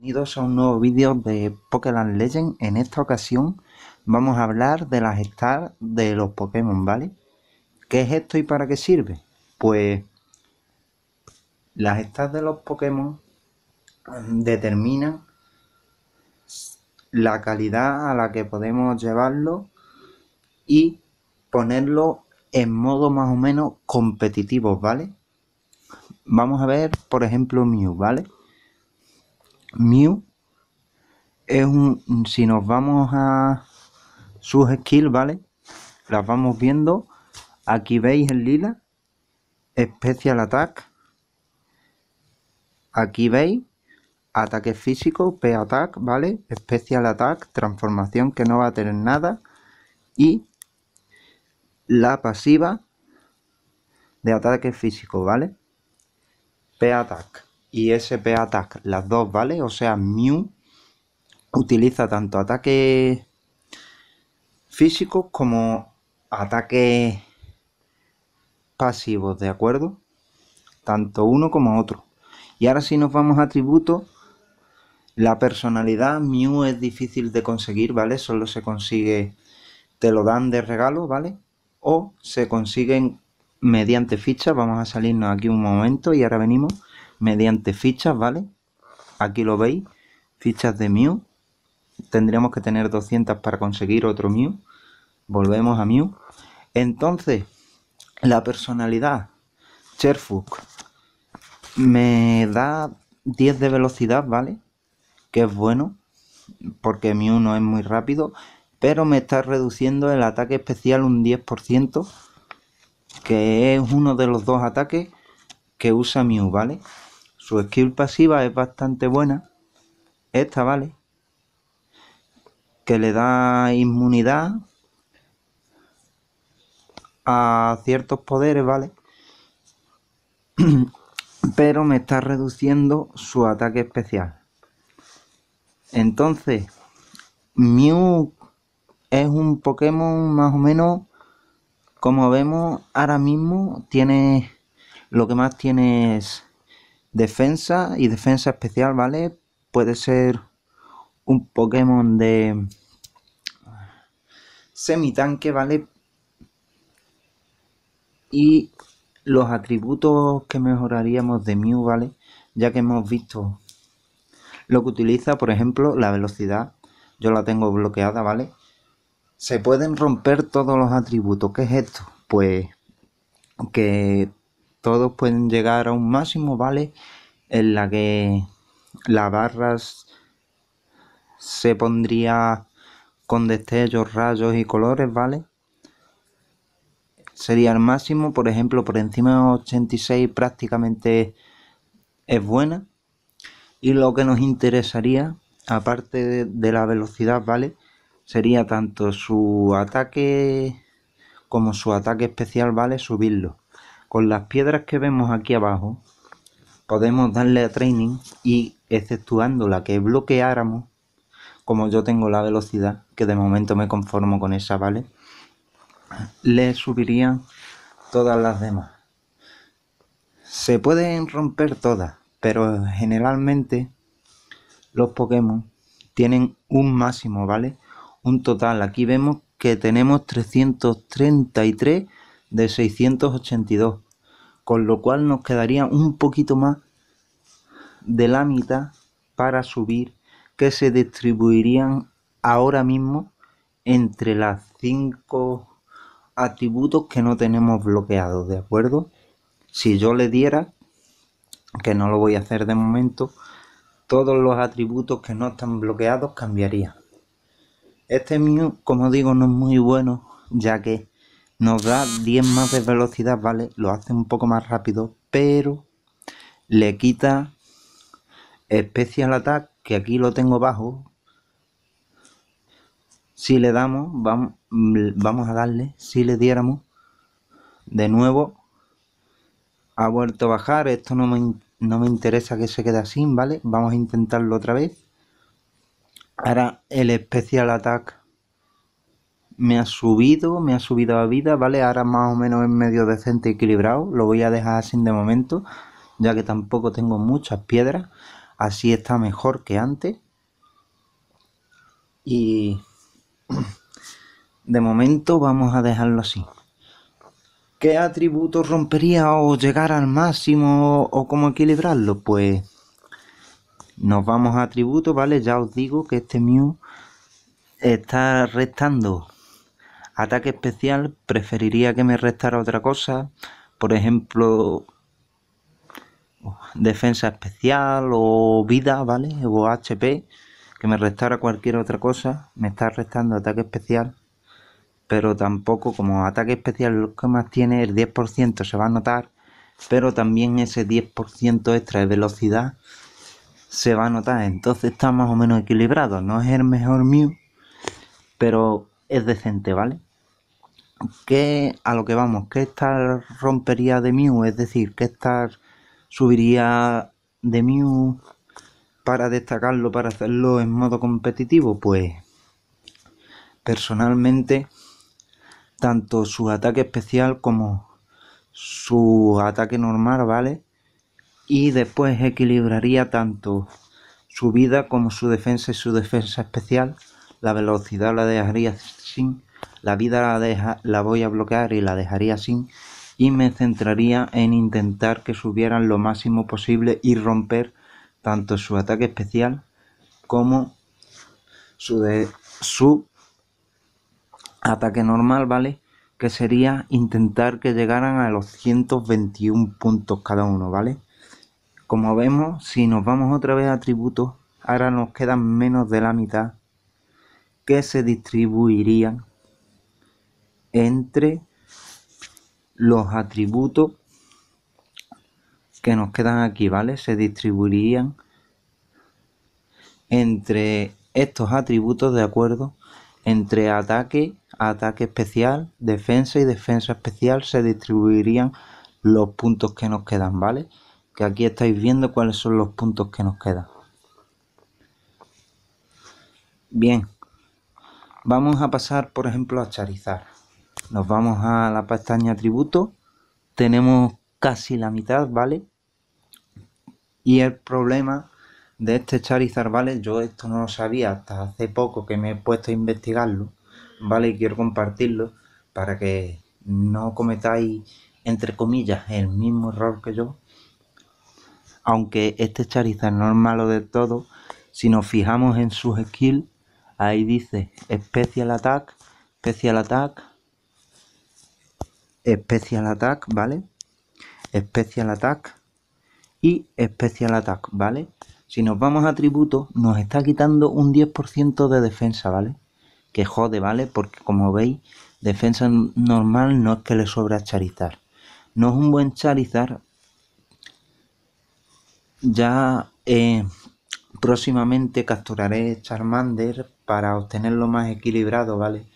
Bienvenidos a un nuevo vídeo de Pokémon Legend. En esta ocasión vamos a hablar de las stars de los Pokémon, ¿vale? ¿Qué es esto y para qué sirve? Pues las stars de los Pokémon determinan la calidad a la que podemos llevarlo y ponerlo en modo más o menos competitivo, ¿vale? Vamos a ver, por ejemplo, Mew, ¿vale? Mew es un. Si nos vamos a sus skills, ¿vale? Las vamos viendo. Aquí veis el lila. Special Attack. Aquí veis. Ataque físico, P-Attack, ¿vale? Special Attack, transformación que no va a tener nada. Y la pasiva de ataque físico, ¿vale? P-Attack y SP Attack, las dos, ¿vale? O sea, Mew utiliza tanto ataque físico como ataque pasivos, ¿de acuerdo? Tanto uno como otro. Y ahora si nos vamos a atributos, la personalidad Mew es difícil de conseguir, ¿vale? Solo se consigue, te lo dan de regalo, ¿vale? O se consiguen mediante fichas, vamos a salirnos aquí un momento y ahora venimos mediante fichas, ¿vale? Aquí lo veis, fichas de Mew. Tendríamos que tener 200 para conseguir otro Mew. Volvemos a Mew. Entonces, la personalidad, Cherfuk, me da 10 de velocidad, ¿vale? Que es bueno, porque Mew no es muy rápido, pero me está reduciendo el ataque especial un 10%, que es uno de los dos ataques que usa Mew, ¿vale? Su skill pasiva es bastante buena. Esta, ¿vale? Que le da inmunidad a ciertos poderes, ¿vale? Pero me está reduciendo su ataque especial. Entonces, Mew es un Pokémon más o menos, como vemos ahora mismo, tiene lo que más tiene es defensa y defensa especial, ¿vale? Puede ser un Pokémon de semitanque, ¿vale? Y los atributos que mejoraríamos de Mew, ¿vale? Ya que hemos visto lo que utiliza, por ejemplo, la velocidad. Yo la tengo bloqueada, ¿vale? Se pueden romper todos los atributos. ¿Qué es esto? Pues que todos pueden llegar a un máximo, ¿vale? En la que las barras se pondría con destellos, rayos y colores, ¿vale? Sería el máximo, por ejemplo, por encima de 86 prácticamente es buena. Y lo que nos interesaría, aparte de la velocidad, ¿vale? Sería tanto su ataque como su ataque especial, ¿vale? Subirlo. Con las piedras que vemos aquí abajo, podemos darle a training y exceptuando la que bloqueáramos, como yo tengo la velocidad, que de momento me conformo con esa, ¿vale? Le subirían todas las demás. Se pueden romper todas, pero generalmente los Pokémon tienen un máximo, ¿vale? Un total. Aquí vemos que tenemos 333 de 682, con lo cual nos quedaría un poquito más de la mitad para subir que se distribuirían ahora mismo entre las cinco atributos que no tenemos bloqueados, ¿de acuerdo? Si yo le diera, que no lo voy a hacer de momento, todos los atributos que no están bloqueados cambiarían. Este mío, como digo, no es muy bueno, ya que nos da 10 más de velocidad, ¿vale? Lo hace un poco más rápido, pero le quita especial Attack, que aquí lo tengo bajo. Si le damos, vamos, a darle, si le diéramos, de nuevo, ha vuelto a bajar. Esto no me, no me interesa que se quede así, ¿vale? Vamos a intentarlo otra vez. Ahora el especial Attack me ha subido, me ha subido a vida, ¿vale? Ahora más o menos en medio decente equilibrado, lo voy a dejar así de momento, ya que tampoco tengo muchas piedras, así está mejor que antes. Y de momento vamos a dejarlo así. ¿Qué atributo rompería o llegar al máximo o cómo equilibrarlo? Pues nos vamos a atributos, ¿vale? Ya os digo que este Mew está restando Ataque especial, preferiría que me restara otra cosa, por ejemplo, defensa especial o vida, ¿vale? O HP, que me restara cualquier otra cosa. Me está restando ataque especial, pero tampoco como ataque especial lo que más tiene el 10% se va a notar, pero también ese 10% extra de velocidad se va a notar. Entonces está más o menos equilibrado. No es el mejor mío, pero es decente, ¿vale? que a lo que vamos, que esta rompería de Mew, es decir, que estar subiría de Mew para destacarlo, para hacerlo en modo competitivo, pues personalmente tanto su ataque especial como su ataque normal, ¿vale? Y después equilibraría tanto su vida como su defensa y su defensa especial. La velocidad la dejaría sin la vida la, voy a bloquear y la dejaría sin y me centraría en intentar que subieran lo máximo posible y romper tanto su ataque especial como su, su ataque normal, ¿vale? Que sería intentar que llegaran a los 121 puntos cada uno, ¿vale? Como vemos, si nos vamos otra vez a atributos, ahora nos quedan menos de la mitad que se distribuirían entre los atributos que nos quedan aquí, ¿vale? Se distribuirían entre estos atributos, ¿de acuerdo? Entre ataque, ataque especial, defensa y defensa especial se distribuirían los puntos que nos quedan, ¿vale? Que aquí estáis viendo cuáles son los puntos que nos quedan. Bien, vamos a pasar, por ejemplo, a Charizard nos vamos a la pestaña tributo, tenemos casi la mitad, ¿vale? Y el problema de este Charizard, ¿vale? Yo esto no lo sabía hasta hace poco que me he puesto a investigarlo, ¿vale? Y quiero compartirlo para que no cometáis, entre comillas, el mismo error que yo. Aunque este Charizard no es malo de todo, si nos fijamos en sus skills, ahí dice especial Attack, especial Attack, Special Attack, ¿vale? Special Attack y Special Attack, ¿vale? Si nos vamos a tributo nos está quitando un 10% de defensa, ¿vale? Que jode, ¿vale? Porque como veis, defensa normal no es que le sobra Charizard. No es un buen charizar. Ya eh, próximamente capturaré Charmander para obtenerlo más equilibrado, ¿vale?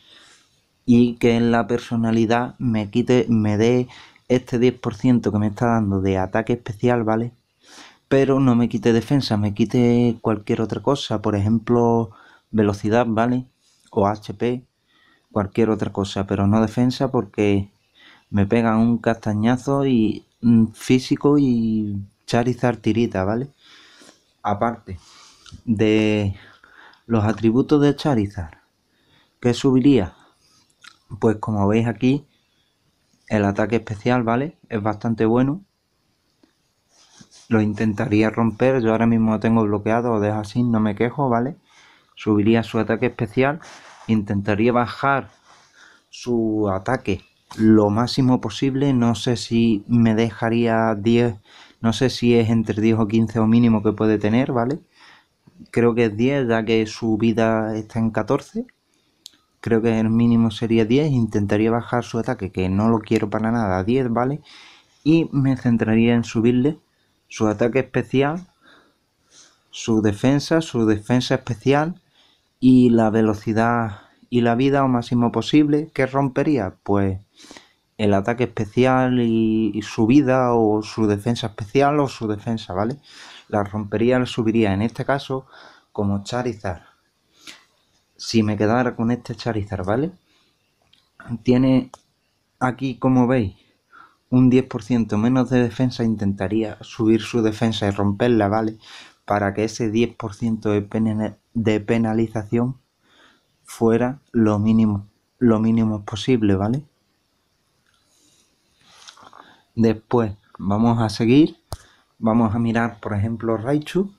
y que en la personalidad me quite, me dé este 10% que me está dando de ataque especial, ¿vale? Pero no me quite defensa, me quite cualquier otra cosa, por ejemplo, velocidad, ¿vale? O HP, cualquier otra cosa, pero no defensa porque me pegan un castañazo y mm, físico y Charizard tirita, ¿vale? Aparte de los atributos de Charizard, ¿qué subiría? pues como veis aquí, el ataque especial, ¿vale? Es bastante bueno. Lo intentaría romper, yo ahora mismo lo tengo bloqueado, o así, no me quejo, ¿vale? Subiría su ataque especial, intentaría bajar su ataque lo máximo posible, no sé si me dejaría 10, no sé si es entre 10 o 15 o mínimo que puede tener, ¿vale? Creo que es 10 ya que su vida está en 14, creo que el mínimo sería 10, intentaría bajar su ataque, que no lo quiero para nada, 10, ¿vale? Y me centraría en subirle su ataque especial, su defensa, su defensa especial y la velocidad y la vida o máximo posible. ¿Qué rompería? Pues el ataque especial y, su vida o su defensa especial o su defensa, ¿vale? La rompería, la subiría en este caso como Charizard si me quedara con este Charizard, ¿vale? Tiene aquí, como veis, un 10% menos de defensa. Intentaría subir su defensa y romperla, ¿vale? Para que ese 10% de, de penalización fuera lo mínimo, lo mínimo posible, ¿vale? Después vamos a seguir, vamos a mirar, por ejemplo, Raichu.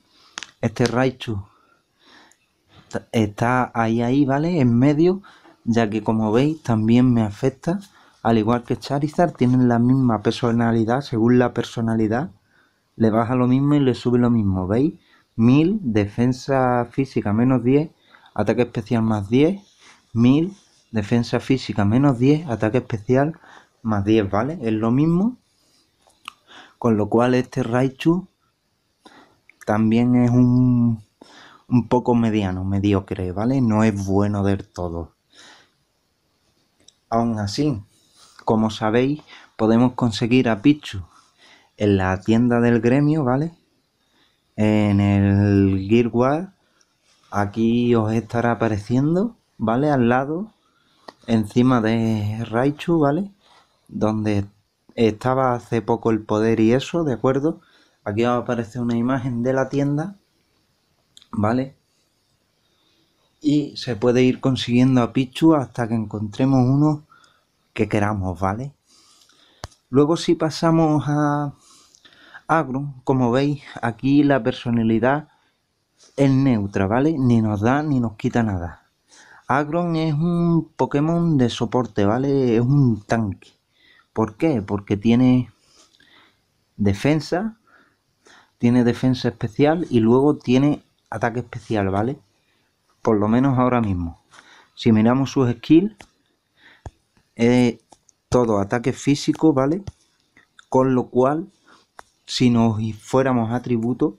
Este Raichu está ahí, ahí, ¿vale? En medio, ya que como veis también me afecta, al igual que Charizard, tienen la misma personalidad, según la personalidad, le baja lo mismo y le sube lo mismo, ¿veis? 1000, defensa física menos 10, ataque especial más 10, 1000, defensa física menos 10, ataque especial más 10, ¿vale? Es lo mismo, con lo cual este Raichu también es un un poco mediano, mediocre, ¿vale? No es bueno del todo. Aún así, como sabéis, podemos conseguir a Pichu en la tienda del gremio, ¿vale? En el Gearware, aquí os estará apareciendo, ¿vale? Al lado, encima de Raichu, ¿vale? Donde estaba hace poco el poder y eso, ¿de acuerdo? Aquí os aparece una imagen de la tienda ¿vale? Y se puede ir consiguiendo a Pichu hasta que encontremos uno que queramos, ¿vale? Luego si pasamos a Agro, como veis, aquí la personalidad es neutra, ¿vale? Ni nos da ni nos quita nada. Agron es un Pokémon de soporte, ¿vale? Es un tanque. ¿Por qué? Porque tiene defensa, tiene defensa especial y luego tiene ataque especial, ¿vale? Por lo menos ahora mismo. Si miramos sus skills, todo ataque físico, ¿vale? Con lo cual, si nos fuéramos atributos,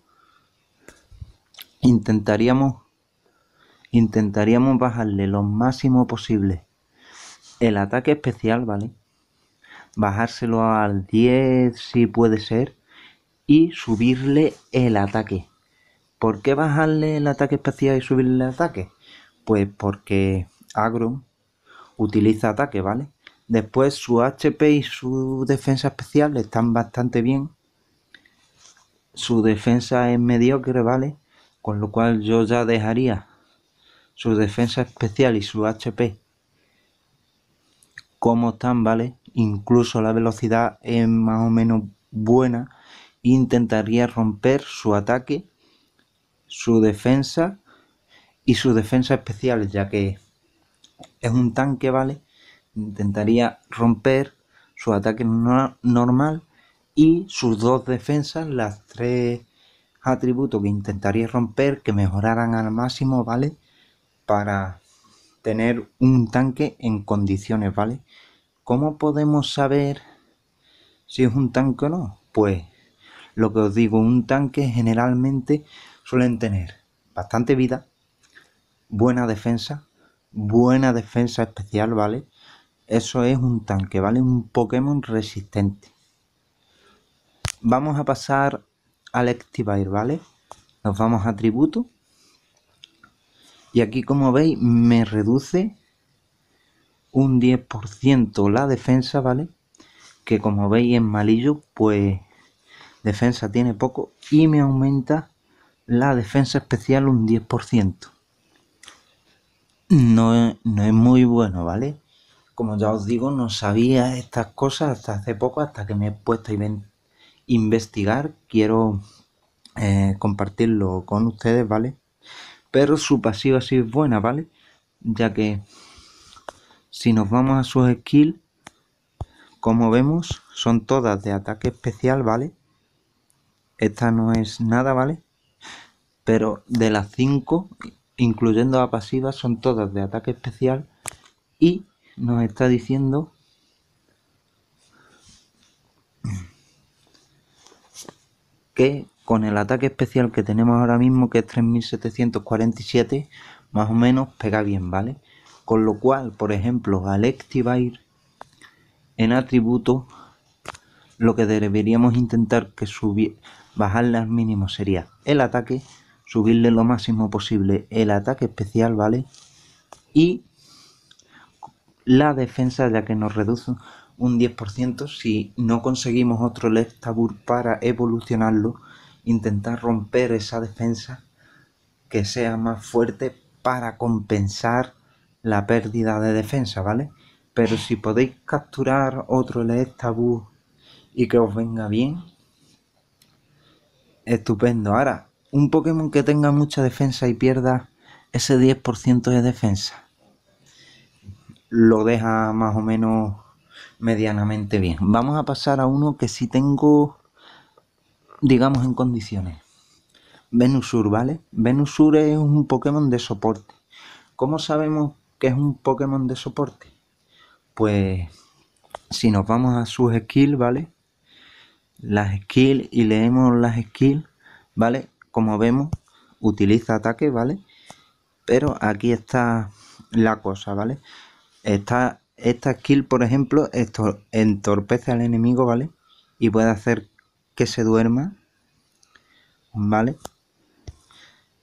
intentaríamos, intentaríamos bajarle lo máximo posible el ataque especial, ¿vale? Bajárselo al 10 si puede ser y subirle el ataque. ¿Por qué bajarle el ataque especial y subirle el ataque? Pues porque Agron utiliza ataque, ¿vale? Después su HP y su defensa especial están bastante bien. Su defensa es mediocre, ¿vale? Con lo cual yo ya dejaría su defensa especial y su HP como están, ¿vale? Incluso la velocidad es más o menos buena. Intentaría romper su ataque su defensa y su defensa especial ya que es un tanque, ¿vale? Intentaría romper su ataque normal y sus dos defensas, las tres atributos que intentaría romper, que mejoraran al máximo, ¿vale? Para tener un tanque en condiciones, ¿vale? ¿Cómo podemos saber si es un tanque o no? Pues lo que os digo, un tanque generalmente suelen tener bastante vida, buena defensa, buena defensa especial, ¿vale? Eso es un tanque, ¿vale? Un Pokémon resistente. Vamos a pasar al activar, ¿vale? Nos vamos a tributo. Y aquí, como veis, me reduce un 10% la defensa, ¿vale? Que como veis en malillo, pues defensa tiene poco y me aumenta la defensa especial un 10%. No es, no es muy bueno, ¿vale? Como ya os digo, no sabía estas cosas hasta hace poco, hasta que me he puesto a investigar. Quiero eh, compartirlo con ustedes, ¿vale? Pero su pasiva sí es buena, ¿vale? Ya que si nos vamos a sus skills, como vemos, son todas de ataque especial, ¿vale? Esta no es nada, ¿vale? pero de las 5, incluyendo a pasiva, son todas de ataque especial y nos está diciendo que con el ataque especial que tenemos ahora mismo, que es 3747, más o menos pega bien, ¿vale? Con lo cual, por ejemplo, al activar en atributo, lo que deberíamos intentar que subir, bajarle al mínimo sería el ataque subirle lo máximo posible el ataque especial, ¿vale? Y la defensa, ya que nos reduce un 10%, si no conseguimos otro Tabur para evolucionarlo, intentar romper esa defensa que sea más fuerte para compensar la pérdida de defensa, ¿vale? Pero si podéis capturar otro Tabur y que os venga bien, estupendo. Ahora, un Pokémon que tenga mucha defensa y pierda ese 10% de defensa lo deja más o menos medianamente bien. Vamos a pasar a uno que sí tengo, digamos, en condiciones. Venusur, ¿vale? Venusur es un Pokémon de soporte. ¿Cómo sabemos que es un Pokémon de soporte? Pues si nos vamos a sus skills, ¿vale? Las skills y leemos las skills, ¿vale? como vemos, utiliza ataque, ¿vale? Pero aquí está la cosa, ¿vale? Está, esta skill, por ejemplo, esto entorpece al enemigo, ¿vale? Y puede hacer que se duerma, ¿vale?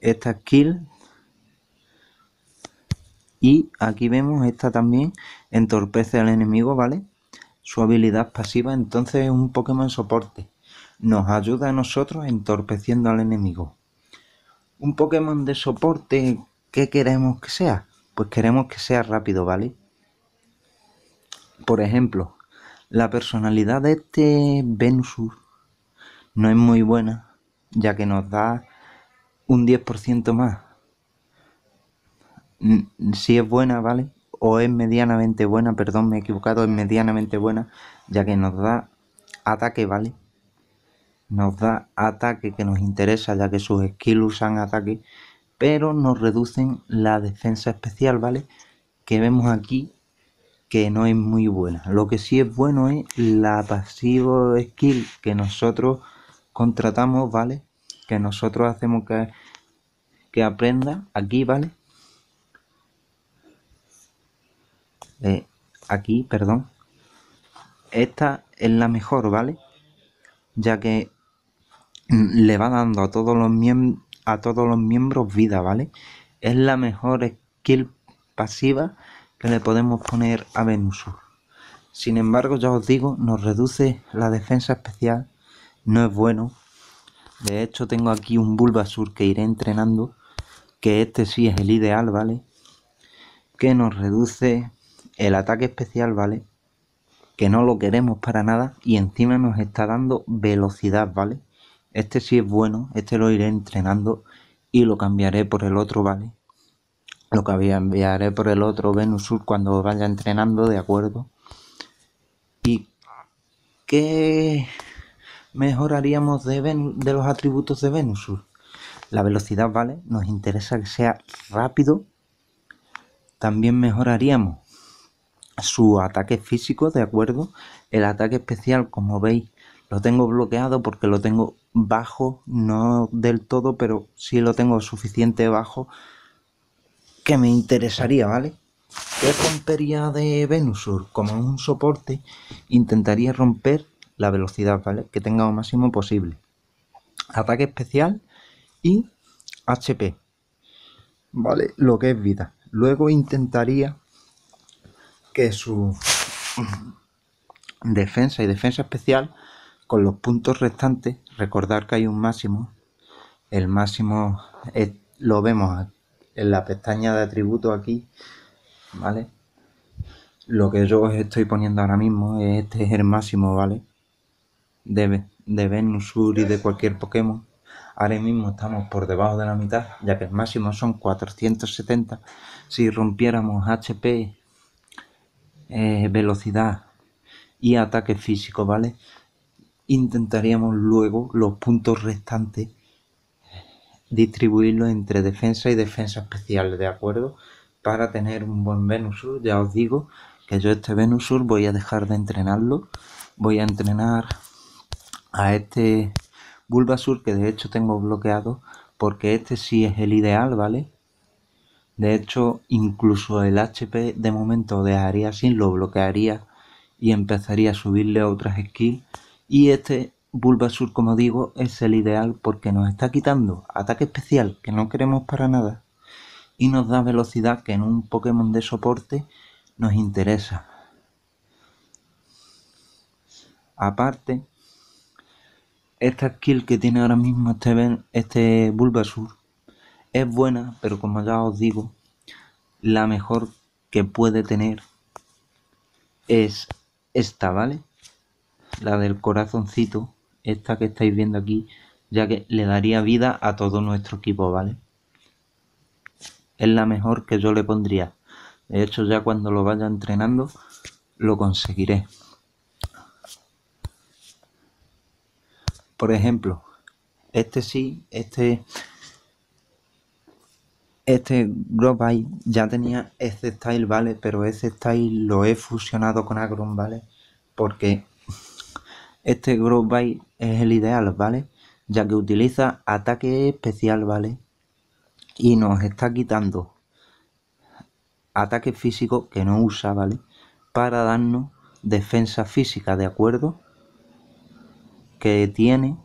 Esta skill. Y aquí vemos esta también entorpece al enemigo, ¿vale? Su habilidad pasiva, entonces es un Pokémon soporte nos ayuda a nosotros entorpeciendo al enemigo. Un Pokémon de soporte, ¿qué queremos que sea? Pues queremos que sea rápido, ¿vale? Por ejemplo, la personalidad de este Venusur no es muy buena, ya que nos da un 10% más. Si es buena, ¿vale? O es medianamente buena, perdón, me he equivocado, es medianamente buena, ya que nos da ataque, ¿vale? nos da ataque que nos interesa ya que sus skills usan ataque, pero nos reducen la defensa especial, ¿vale? Que vemos aquí que no es muy buena. Lo que sí es bueno es la pasivo skill que nosotros contratamos, ¿vale? Que nosotros hacemos que, que aprenda aquí, ¿vale? Eh, aquí, perdón. Esta es la mejor, ¿vale? Ya que Mm, le va dando a todos los, a todos los miembros vida, ¿vale? Es la mejor skill pasiva que le podemos poner a Venusur. Sin embargo, ya os digo, nos reduce la defensa especial. No es bueno. De hecho, tengo aquí un Bulbasur que iré entrenando. Que este sí es el ideal, ¿vale? Que nos reduce el ataque especial, ¿vale? Que no lo queremos para nada. Y encima nos está dando velocidad, ¿vale? Este sí es bueno, este lo iré entrenando y lo cambiaré por el otro, ¿vale? Lo cambiaré por el otro Venusur cuando vaya entrenando, ¿de acuerdo? ¿Y qué mejoraríamos de, de los atributos de Venusur? La velocidad, ¿vale? Nos interesa que sea rápido. También mejoraríamos su ataque físico, ¿de acuerdo? El ataque especial, como veis, lo tengo bloqueado porque lo tengo bajo, no del todo, pero si lo tengo suficiente bajo que me interesaría, ¿vale? ¿Qué rompería de Venusur? Como un soporte, intentaría romper la velocidad, ¿vale? Que tenga lo máximo posible. Ataque especial y HP, ¿vale? Lo que es vida. Luego intentaría que su defensa y defensa especial con los puntos restantes, recordar que hay un máximo. El máximo lo vemos en la pestaña de atributos aquí, ¿vale? Lo que yo os estoy poniendo ahora mismo, es, este es el máximo, ¿vale? De, de Venusur y de cualquier Pokémon. Ahora mismo estamos por debajo de la mitad, ya que el máximo son 470. Si rompiéramos HP, eh, velocidad y ataque físico, ¿vale? Intentaríamos luego los puntos restantes distribuirlos entre defensa y defensa especial, ¿de acuerdo? Para tener un buen Venusur, ya os digo que yo este Venusur voy a dejar de entrenarlo, voy a entrenar a este Bulbasur que de hecho tengo bloqueado porque este sí es el ideal, ¿vale? De hecho, incluso el HP de momento dejaría sin, lo bloquearía y empezaría a subirle otras skills y este Bulbasur, como digo, es el ideal porque nos está quitando ataque especial que no queremos para nada y nos da velocidad que en un Pokémon de soporte nos interesa. Aparte, esta skill que tiene ahora mismo este, este Bulbasur es buena, pero como ya os digo, la mejor que puede tener es esta, ¿vale? la del corazoncito, esta que estáis viendo aquí, ya que le daría vida a todo nuestro equipo, ¿vale? Es la mejor que yo le pondría. De hecho, ya cuando lo vaya entrenando, lo conseguiré. Por ejemplo, este sí, este... Este Grobby ya tenía ese style, ¿vale? Pero ese style lo he fusionado con Agron, ¿vale? Porque este Growth es el ideal, ¿vale? Ya que utiliza ataque especial, ¿vale? Y nos está quitando ataque físico que no usa, ¿vale? Para darnos defensa física, ¿de acuerdo? Que tiene,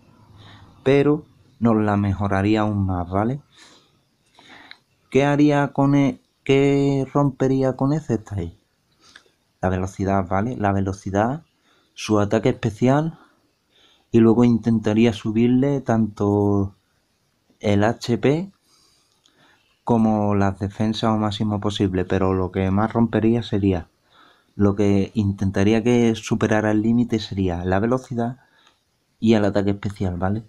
pero nos la mejoraría aún más, ¿vale? ¿Qué haría con él e, qué rompería con ese ahí, La velocidad, ¿vale? La velocidad su ataque especial y luego intentaría subirle tanto el HP como las defensas o máximo posible, pero lo que más rompería sería, lo que intentaría que superara el límite sería la velocidad y el ataque especial, ¿vale?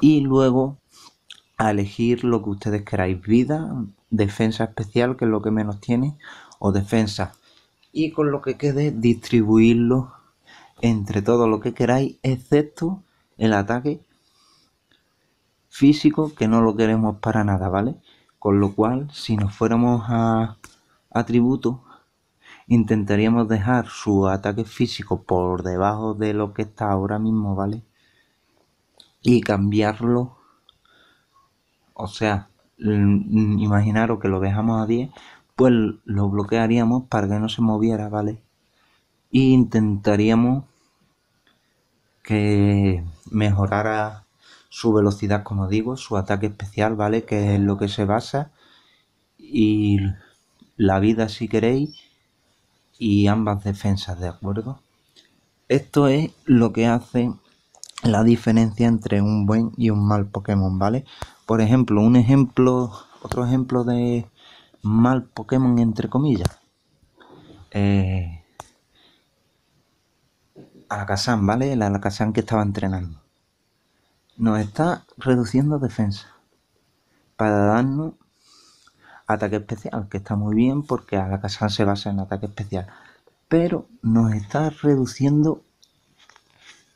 Y luego a elegir lo que ustedes queráis, vida, defensa especial, que es lo que menos tiene, o defensa y con lo que quede distribuirlo entre todo lo que queráis, excepto el ataque físico que no lo queremos para nada, ¿vale? Con lo cual, si nos fuéramos a atributos, intentaríamos dejar su ataque físico por debajo de lo que está ahora mismo, ¿vale? Y cambiarlo. O sea, mm, mm, imaginaros que lo dejamos a 10, pues lo bloquearíamos para que no se moviera, ¿vale? Y intentaríamos que mejorara su velocidad, como digo, su ataque especial, ¿vale? Que es lo que se basa. Y la vida, si queréis, y ambas defensas, ¿de acuerdo? Esto es lo que hace la diferencia entre un buen y un mal Pokémon, ¿vale? Por ejemplo, un ejemplo, otro ejemplo de mal Pokémon entre comillas. Eh, ¿vale? El Alakazam que estaba entrenando. Nos está reduciendo defensa para darnos ataque especial, que está muy bien porque Alakazam se basa en ataque especial. Pero nos está reduciendo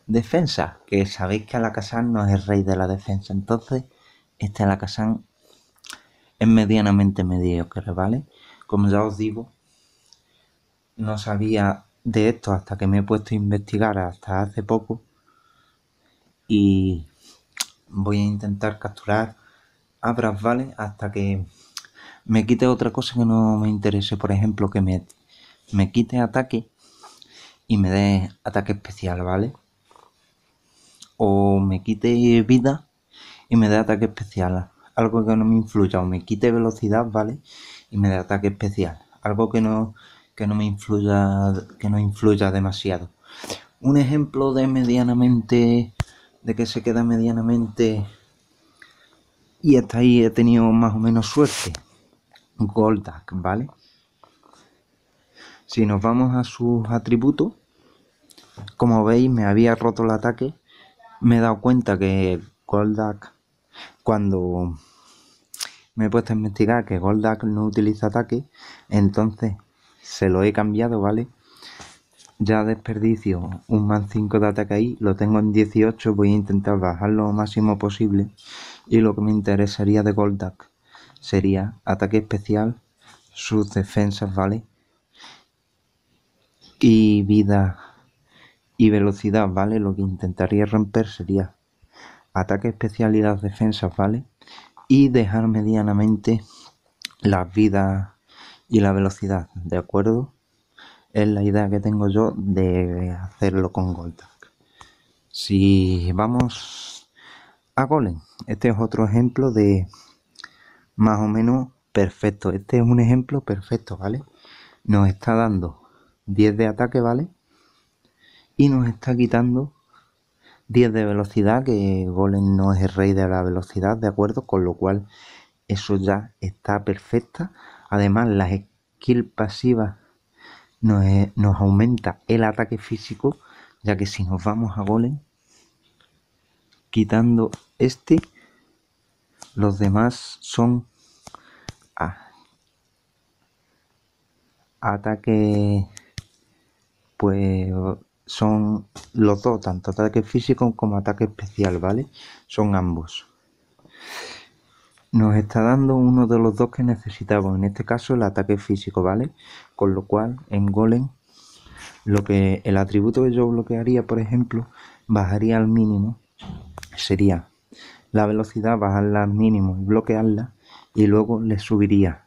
defensa, que sabéis que Alakazam no es el rey de la defensa. Entonces, este Alakazam es medianamente mediocre, ¿vale? Como ya os digo, no sabía de esto hasta que me he puesto a investigar hasta hace poco y voy a intentar capturar abras, ¿vale? Hasta que me quite otra cosa que no me interese, por ejemplo, que me, me quite ataque y me dé ataque especial, ¿vale? O me quite vida y me dé ataque especial algo que no me influya o me quite velocidad, ¿vale? Y me da ataque especial. Algo que no, que no me influya, que no influya demasiado. Un ejemplo de medianamente, de que se queda medianamente y hasta ahí he tenido más o menos suerte. Goldak, ¿vale? Si nos vamos a sus atributos, como veis me había roto el ataque, me he dado cuenta que Goldak cuando me he puesto a investigar que Goldak no utiliza ataque, entonces se lo he cambiado, ¿vale? Ya desperdicio un más 5 de ataque ahí, lo tengo en 18, voy a intentar bajarlo lo máximo posible. Y lo que me interesaría de Goldak sería ataque especial, sus defensas, ¿vale? Y vida y velocidad, ¿vale? Lo que intentaría romper sería ataque especialidad defensas, ¿vale? Y dejar medianamente las vidas y la velocidad, ¿de acuerdo? Es la idea que tengo yo de hacerlo con Goldak. Si vamos a Golem, este es otro ejemplo de más o menos perfecto. Este es un ejemplo perfecto, ¿vale? Nos está dando 10 de ataque, ¿vale? Y nos está quitando 10 de velocidad, que Golem no es el rey de la velocidad, ¿de acuerdo? Con lo cual eso ya está perfecta. Además, las skill pasivas nos, aumenta el ataque físico, ya que si nos vamos a Golem, quitando este, los demás son ah, ataque pues son los dos, tanto ataque físico como ataque especial, ¿vale? Son ambos. Nos está dando uno de los dos que necesitamos, en este caso el ataque físico, ¿vale? Con lo cual en Golem, lo que el atributo que yo bloquearía, por ejemplo, bajaría al mínimo, sería la velocidad, bajarla al mínimo y bloquearla, y luego le subiría.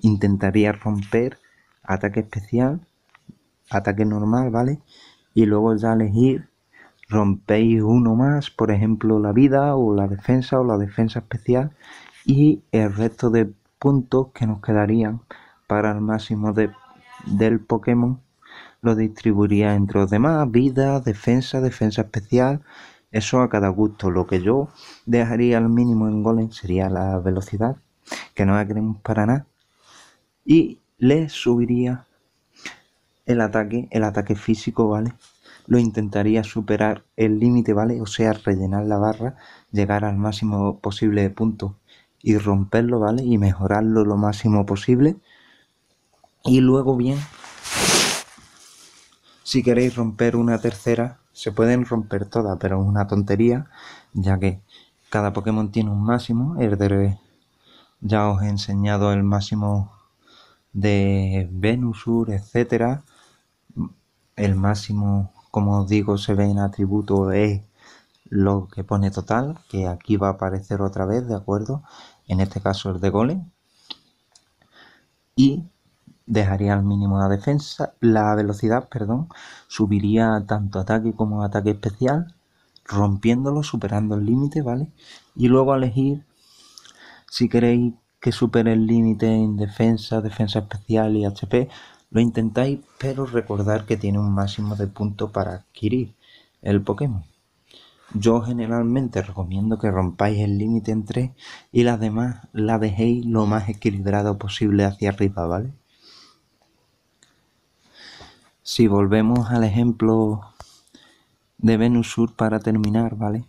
Intentaría romper ataque especial, ataque normal, ¿vale? y luego ya elegir rompéis uno más, por ejemplo la vida o la defensa o la defensa especial y el resto de puntos que nos quedarían para el máximo del Pokémon lo distribuiría entre los demás, vida, defensa, defensa especial, eso a cada gusto. Lo que yo dejaría al mínimo en golem sería la velocidad, que no la queremos para nada, y le subiría el ataque, el ataque físico, ¿vale? Lo intentaría superar el límite, ¿vale? O sea, rellenar la barra, llegar al máximo posible de puntos y romperlo, ¿vale? Y mejorarlo lo máximo posible. Y luego bien, si queréis romper una tercera, se pueden romper todas, pero es una tontería, ya que cada Pokémon tiene un máximo. El ya os he enseñado el máximo de Venusur, etcétera el máximo, como os digo, se ve en atributo es lo que pone total, que aquí va a aparecer otra vez, ¿de acuerdo? En este caso el de goles. Y dejaría al mínimo la defensa, la velocidad, perdón, subiría tanto ataque como ataque especial, rompiéndolo, superando el límite, ¿vale? Y luego elegir si queréis que supere el límite en defensa, defensa especial y HP, lo intentáis, pero recordad que tiene un máximo de puntos para adquirir el Pokémon. Yo generalmente recomiendo que rompáis el límite entre y las demás la dejéis lo más equilibrado posible hacia arriba, ¿vale? Si volvemos al ejemplo de Venusur para terminar, ¿vale?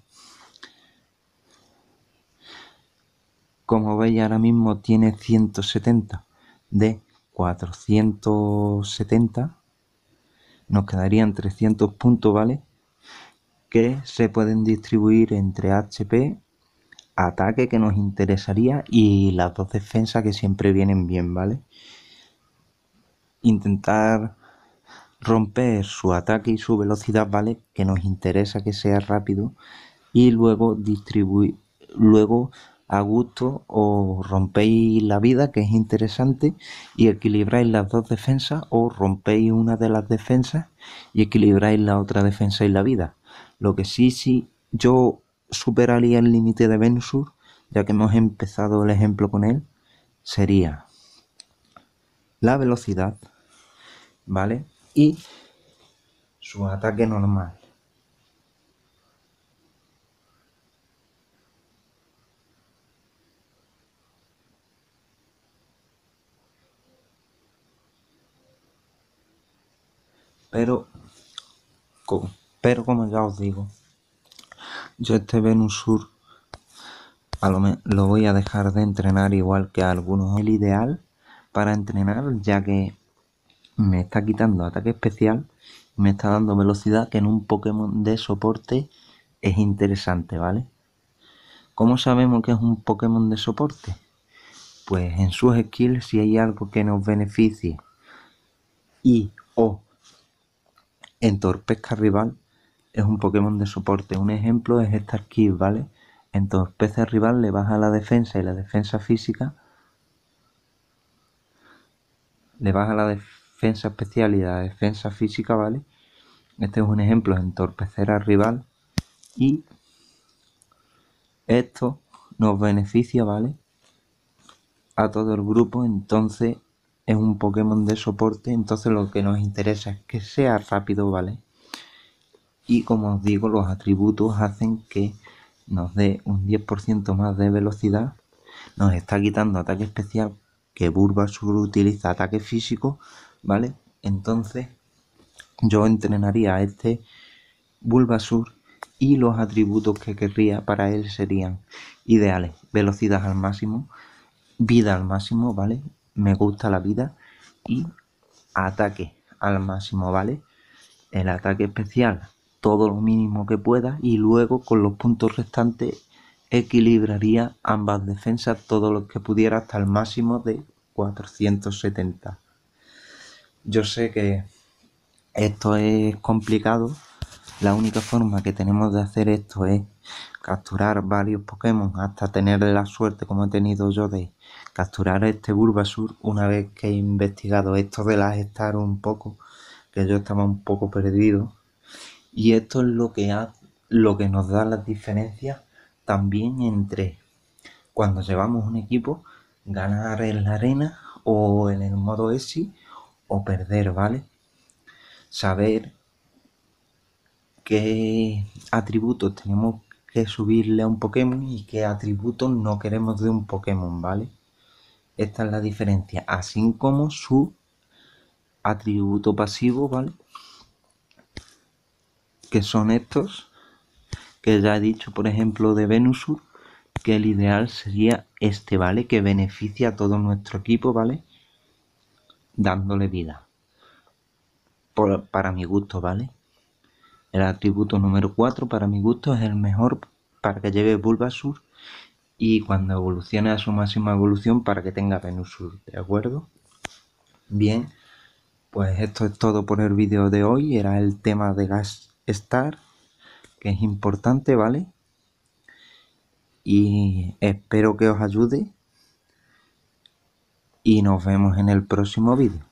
Como veis ahora mismo tiene 170 de 470, nos quedarían 300 puntos, ¿vale? Que se pueden distribuir entre HP, ataque que nos interesaría y las dos defensas que siempre vienen bien, ¿vale? Intentar romper su ataque y su velocidad, ¿vale? Que nos interesa que sea rápido y luego distribuir luego a gusto o rompéis la vida, que es interesante, y equilibráis las dos defensas o rompéis una de las defensas y equilibráis la otra defensa y la vida. Lo que sí, sí, yo superaría el límite de Venusur, ya que hemos empezado el ejemplo con él, sería la velocidad, ¿vale? Y su ataque normal. Pero, como, pero como ya os digo, yo este Venus Sur a lo, lo voy a dejar de entrenar igual que algunos. El ideal para entrenar ya que me está quitando ataque especial me está dando velocidad que en un Pokémon de soporte es interesante, ¿vale? ¿Cómo sabemos que es un Pokémon de soporte? Pues en sus skills si hay algo que nos beneficie y o Entorpezca rival es un Pokémon de soporte. Un ejemplo es esta aquí, ¿vale? Entorpece rival, le baja la defensa y la defensa física. Le baja la defensa especial y la defensa física, ¿vale? Este es un ejemplo, de entorpecer a rival. Y esto nos beneficia, ¿vale? A todo el grupo, entonces es un Pokémon de soporte, entonces lo que nos interesa es que sea rápido, ¿vale? Y como os digo, los atributos hacen que nos dé un 10% más de velocidad, nos está quitando ataque especial, que Bulbasaur utiliza ataque físico, ¿vale? Entonces yo entrenaría a este Bulbasur y los atributos que querría para él serían ideales. Velocidad al máximo, vida al máximo, ¿vale? me gusta la vida y ataque al máximo, ¿vale? El ataque especial, todo lo mínimo que pueda y luego con los puntos restantes equilibraría ambas defensas todo lo que pudiera hasta el máximo de 470. Yo sé que esto es complicado. La única forma que tenemos de hacer esto es capturar varios Pokémon hasta tener la suerte como he tenido yo de capturar este Bulbasaur una vez que he investigado esto de las estar un poco, que yo estaba un poco perdido. Y esto es lo que, ha, lo que nos da las diferencias también entre cuando llevamos un equipo, ganar en la arena o en el modo ESI o perder, ¿vale? Saber qué atributos tenemos que subirle a un Pokémon y qué atributos no queremos de un Pokémon, ¿vale? Esta es la diferencia, así como su atributo pasivo, ¿vale? Que son estos, que ya he dicho, por ejemplo, de Venusur, que el ideal sería este, ¿vale? Que beneficia a todo nuestro equipo, ¿vale? Dándole vida. para mi gusto, ¿vale? El atributo número 4, para mi gusto, es el mejor para que lleve Bulbasur y cuando evolucione a su máxima evolución para que tenga Sur, ¿de acuerdo? Bien, pues esto es todo por el vídeo de hoy, era el tema de Gas Star, que es importante, ¿vale? Y espero que os ayude y nos vemos en el próximo vídeo.